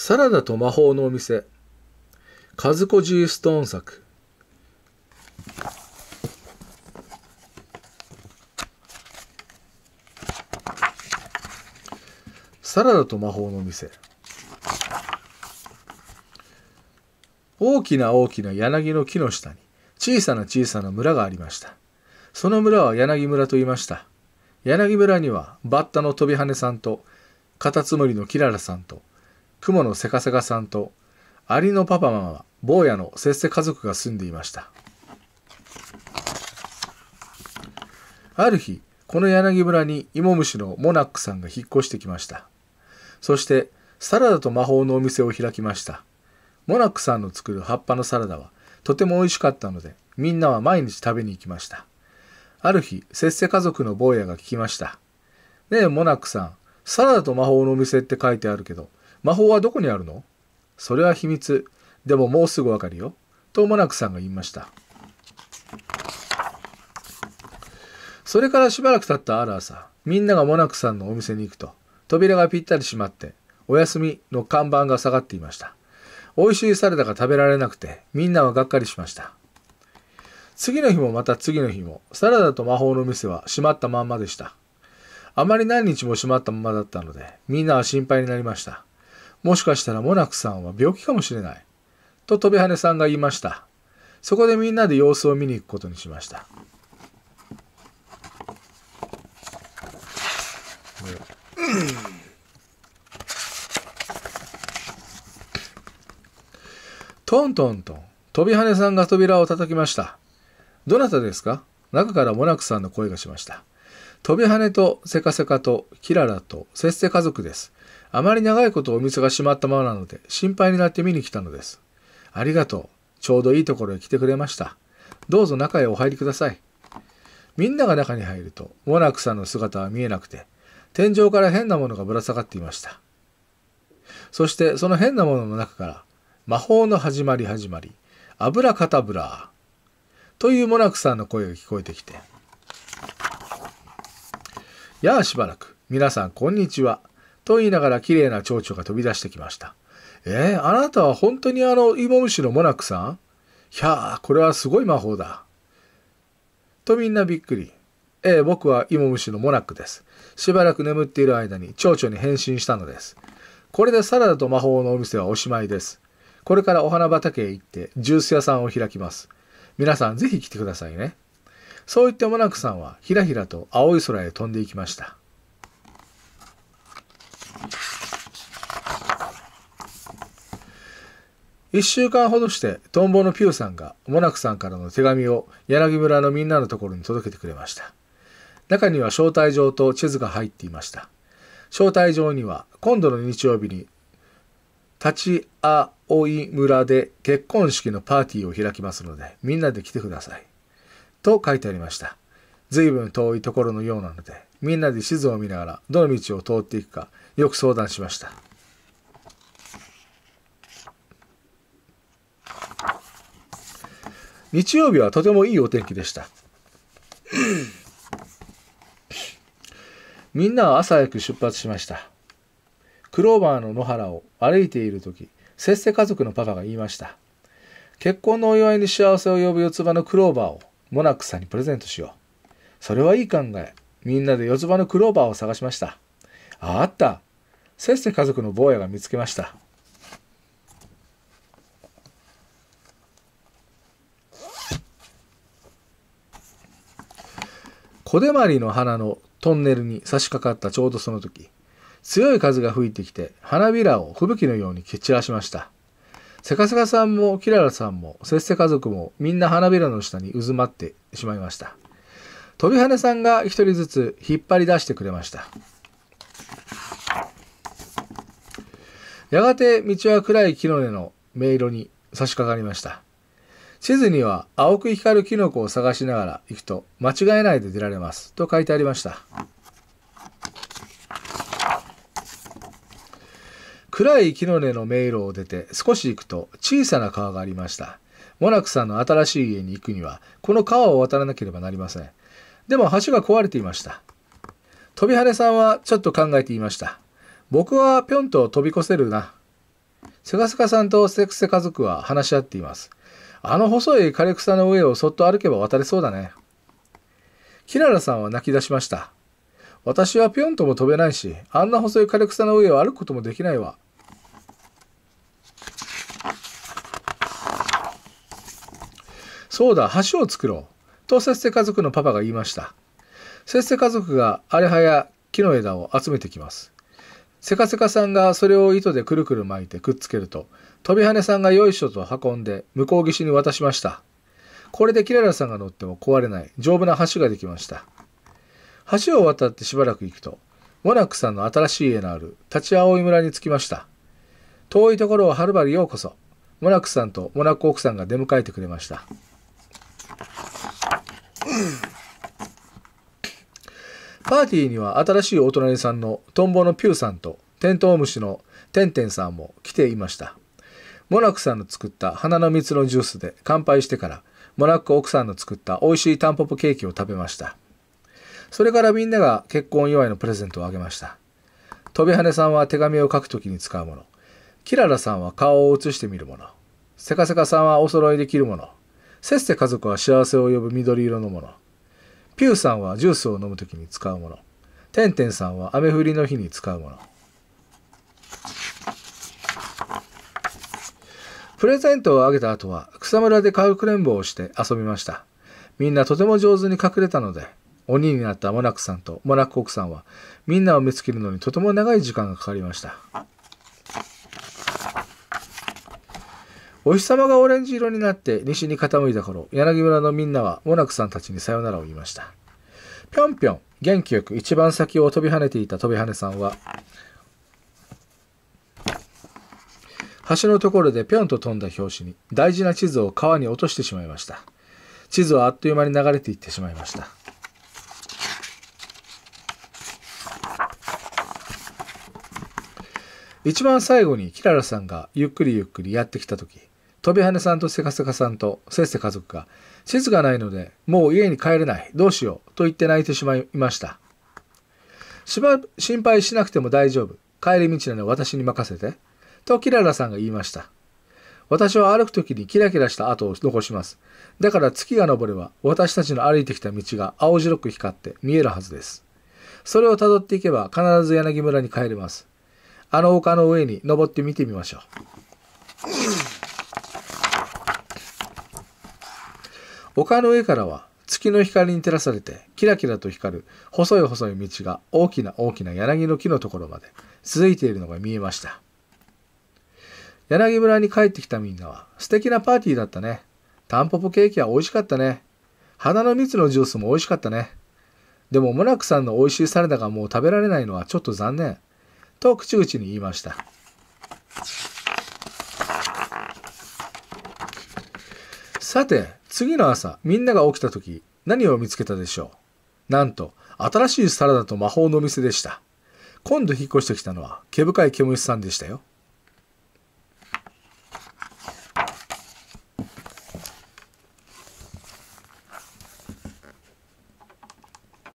サラダと魔法のお店、カズコ G ストーン作。サラダと魔法のお店。大きな大きな柳の木の下に小さな小さな村がありました。その村は柳村と言いました。柳村にはバッタの飛び跳ねさんとカタツムリのキララさんと雲のせかせかさんと、アリのパパママ、坊やのせっせ家族が住んでいました。ある日、この柳村に芋虫のモナックさんが引っ越してきました。そして、サラダと魔法のお店を開きました。モナックさんの作る葉っぱのサラダは、とても美味しかったので、みんなは毎日食べに行きました。ある日、せっせ家族の坊やが聞きました。ねえ、モナックさん、サラダと魔法のお店って書いてあるけど、魔法はどこにあるのそれは秘密。でももうすぐわかるよ。とモナクさんが言いました。それからしばらく経ったある朝、みんながモナクさんのお店に行くと、扉がぴったり閉まって、お休みの看板が下がっていました。美味しいサラダが食べられなくて、みんなはがっかりしました。次の日もまた次の日も、サラダと魔法の店は閉まったまんまでした。あまり何日も閉まったままだったので、みんなは心配になりました。もしかしたらモナクさんは病気かもしれない。と飛び跳ねさんが言いました。そこでみんなで様子を見に行くことにしました。トントントン、飛び跳ねさんが扉を叩きました。どなたですか中からモナクさんの声がしました。飛び跳ねとせかせかとキララとせっせ家族です。あまり長いことお店が閉まったままなので、心配になって見に来たのです。ありがとう。ちょうどいいところへ来てくれました。どうぞ中へお入りください。みんなが中に入ると、モナクさんの姿は見えなくて、天井から変なものがぶら下がっていました。そしてその変なものの中から、魔法の始まり始まり、アブラカタブラというモナクさんの声が聞こえてきて、やあしばらく、皆さんこんにちは。と言いながら綺麗な蝶々が飛び出してきました。えー、あなたは本当にあの芋虫のモナクさんひゃあ、これはすごい魔法だ。とみんなびっくり。えー、僕は芋虫のモナックです。しばらく眠っている間に蝶々に変身したのです。これでサラダと魔法のお店はおしまいです。これからお花畑へ行ってジュース屋さんを開きます。皆さんぜひ来てくださいね。そう言ってモナックさんはひらひらと青い空へ飛んでいきました。1週間ほどしてトンボのピューさんがモナクさんからの手紙を柳村のみんなのところに届けてくれました中には招待状と地図が入っていました招待状には今度の日曜日に立ち葵村で結婚式のパーティーを開きますのでみんなで来てくださいと書いてありました随分遠いところのようなのでみんなで地図を見ながらどの道を通っていくかよく相談しました日曜日はとてもいいお天気でした。みんなは朝早く出発しました。クローバーの野原を歩いている時、せっせ家族のパパが言いました。結婚のお祝いに幸せを呼ぶ四つ葉のクローバーをモナックさんにプレゼントしよう。それはいい考え。みんなで四つ葉のクローバーを探しました。ああった。せっせ家族の坊やが見つけました。小手まりの花のトンネルに差し掛かったちょうどその時、強い風が吹いてきて花びらを吹雪のように蹴散らしました。せかせかさんもキララさんもせっせ家族もみんな花びらの下に渦まってしまいました。飛び跳ねさんが一人ずつ引っ張り出してくれました。やがて道は暗い木の根の迷路に差し掛かりました。地図には青く光るキノコを探しながら行くと間違えないで出られますと書いてありました暗い木の根の迷路を出て少し行くと小さな川がありましたモナクさんの新しい家に行くにはこの川を渡らなければなりませんでも橋が壊れていました飛び跳ねさんはちょっと考えていました僕はぴょんと飛び越せるなせかせかさんとセクセ家族は話し合っていますあの細い枯れ草の上をそっと歩けば渡れそうだね。キララさんは泣き出しました。私はぴょんとも飛べないし、あんな細い枯れ草の上を歩くこともできないわ。そうだ、橋を作ろう。とせっせ家族のパパが言いました。せっせ家族があれはや木の枝を集めてきます。せかせかさんがそれを糸でくるくる巻いてくっつけると、飛び跳ねさんがよいしょと運んで向こう岸に渡しました。これでキララさんが乗っても壊れない丈夫な橋ができました。橋を渡ってしばらく行くと、モナックさんの新しい家のある立ち青い村に着きました。遠いところをはるばるようこそ、モナックさんとモナック奥さんが出迎えてくれました。パーティーには新しいお隣さんのトンボのピューさんとテントウムシのテンテンさんも来ていました。モナクさんの作った花の蜜のジュースで乾杯してから、モナック奥さんの作った美味しいタンポポケーキを食べました。それからみんなが結婚祝いのプレゼントをあげました。飛び跳ねさんは手紙を書くときに使うもの。キララさんは顔を写してみるもの。セカセカさんはお揃いできるもの。せっせ家族は幸せを呼ぶ緑色のもの。ピューさんはジュースを飲むときに使うもの。てんてんさんは雨降りの日に使うもの。プレゼントをあげた後は草むらでかくれんぼをして遊びました。みんなとても上手に隠れたので、鬼になったモナクさんとモナック奥さんはみんなを見つけるのにとても長い時間がかかりました。お日様がオレンジ色になって西に傾いた頃、柳村のみんなはモナクさんたちにさよならを言いました。ぴょんぴょん、元気よく一番先を飛び跳ねていた飛び跳ねさんは、橋のところでぴょんと飛んだ拍子に大事な地図を川に落としてしまいました地図はあっという間に流れていってしまいました一番最後にキララさんがゆっくりゆっくりやってきた時飛び跳ねさんとセカセカさんとせっせ家族が地図がないのでもう家に帰れないどうしようと言って泣いてしまいましたしば心配しなくても大丈夫帰り道なの私に任せてとキララさんが言いました。私は歩く時にキラキラした跡を残します。だから月が昇れば私たちの歩いてきた道が青白く光って見えるはずです。それをたどっていけば必ず柳村に帰れます。あの丘の上に登って見てみましょう。丘の上からは月の光に照らされてキラキラと光る細い細い道が大きな大きな柳の木のところまで続いているのが見えました。柳村に帰ってきたみんなは素敵なパーティーだったね。タンポポケーキは美味しかったね。花の蜜のジュースも美味しかったね。でもモナクさんの美味しいサラダがもう食べられないのはちょっと残念。と口々に言いました。さて、次の朝、みんなが起きた時、何を見つけたでしょうなんと、新しいサラダと魔法のお店でした。今度引っ越してきたのは、毛深い毛虫さんでしたよ。